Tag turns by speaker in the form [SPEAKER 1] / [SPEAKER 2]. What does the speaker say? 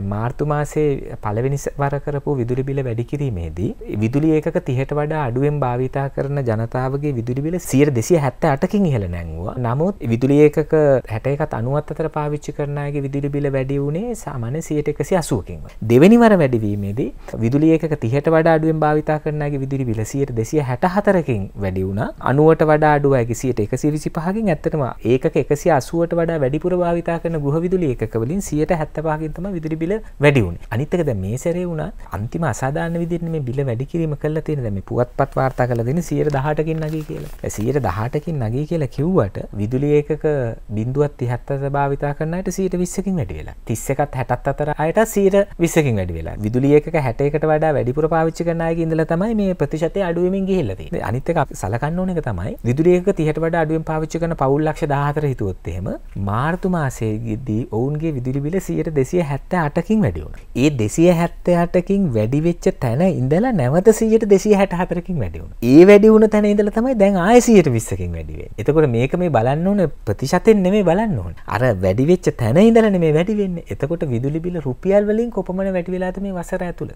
[SPEAKER 1] මාර්තු මාසේ පළවෙනි වර කරපු විදුලි බිල වැඩි කිරීමේදී විදුලි ඒකක 30ට වඩා අඩුවෙන් භාවිතා කරන ජනතාවගේ විදුලි බිල 278 කින් ඉහළ නැංගුවා. නමුත් විදුලි ඒකක 61ත් 90ත් අතර පාවිච්චි කරන අයගේ විදුලි බිල වැඩි වුණේ සාමාන්‍ය 180 කින්. දෙවෙනි වර වැඩිවීමේදී විදුලි ඒකක 30ට වඩා අඩුවෙන් භාවිතා කරන අයගේ විදුලි බිල 264 කින් වැඩි වුණා. 90ට වඩා අඩු අයගේ 125 කින් ඇත්තටම ඒකක 180ට වඩා වැඩිපුර භාවිතා කරන ගෘහ විදුලි ඒකක වලින් 175 කින් තමයි විදුලි බිල වැඩි වුණේ. අනිත් එක දැන් මේ සැරේ වුණා අන්තිම අසාධාරණ විදිහට මේ බිල වැඩි කිරීම කළා තියෙන දැන් මේ පුවත්පත් වාර්තා කළා දෙන්නේ 118කින් නගී කියලා. 118කින් නගී කියලා කිව්වට විදුලි ඒකක 0.37 භාවිතා කරන අයට 120කින් වැඩි වෙලා. 31ත් 60ත් අතර අයට 120කින් වැඩි වෙලා. විදුලි ඒකක 60කට වඩා වැඩිපුර පාවිච්චි කරන අයගේ ඉඳලා තමයි මේ ප්‍රතිශතය අඩු වෙමින් ගිහිල්ලා තියෙන්නේ. අනිත් එක සලකන්න ඕන එක තමයි විදුලි ඒකක 30ට වඩා අඩුවෙන් පාවිච්චි කරන පවුල් ලක්ෂ 14 හිතුවොත් එහෙම මාර්තු මාසයේදී ඔවුන්ගේ විදුලි බිල 100 270 හැටකින් වැඩිවුණ ඒ දෙසිය හැත්තයාටකින් වැඩිවෙච්ච තැන ඉඳලා නැවත සියට දෙසිය හැට හතරකින් වැඩිවුණ ඒ වැඩිවුණ තැන ඉඳල තමයි දැන් ආයසියට විස්සකින් වැඩිවේ එතකොට මේක මේ බලන්න ඕන ප්‍රතිශතෙන් නෙමේ බලන්න ඕන අර වැඩිවෙච්ච තැන ඉඳල නෙමේ වැඩිවෙන්න එතකොට විදුලිබිල රුපියල් වලින් කොපමන වැඩිවෙලාද මේ වසර ඇතුළ